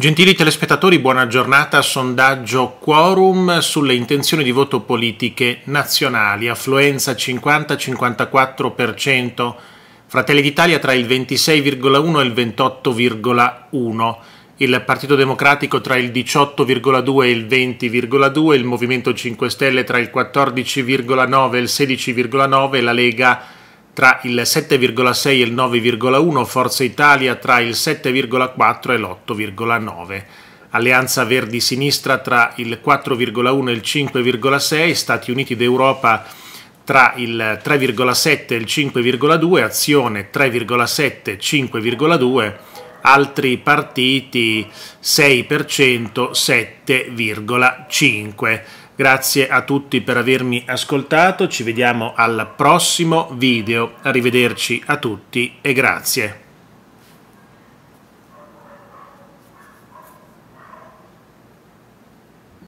Gentili telespettatori, buona giornata. Sondaggio Quorum sulle intenzioni di voto politiche nazionali. Affluenza 50-54%. Fratelli d'Italia tra il 26,1 e il 28,1. Il Partito Democratico tra il 18,2 e il 20,2. Il Movimento 5 Stelle tra il 14,9 e il 16,9. La Lega tra il 7,6 e il 9,1, Forza Italia tra il 7,4 e l'8,9. Alleanza Verdi-Sinistra tra il 4,1 e il 5,6, Stati Uniti d'Europa tra il 3,7 e il 5,2, Azione 3,7 e 5,2, altri partiti 6%, 7,5%. Grazie a tutti per avermi ascoltato, ci vediamo al prossimo video, arrivederci a tutti e grazie.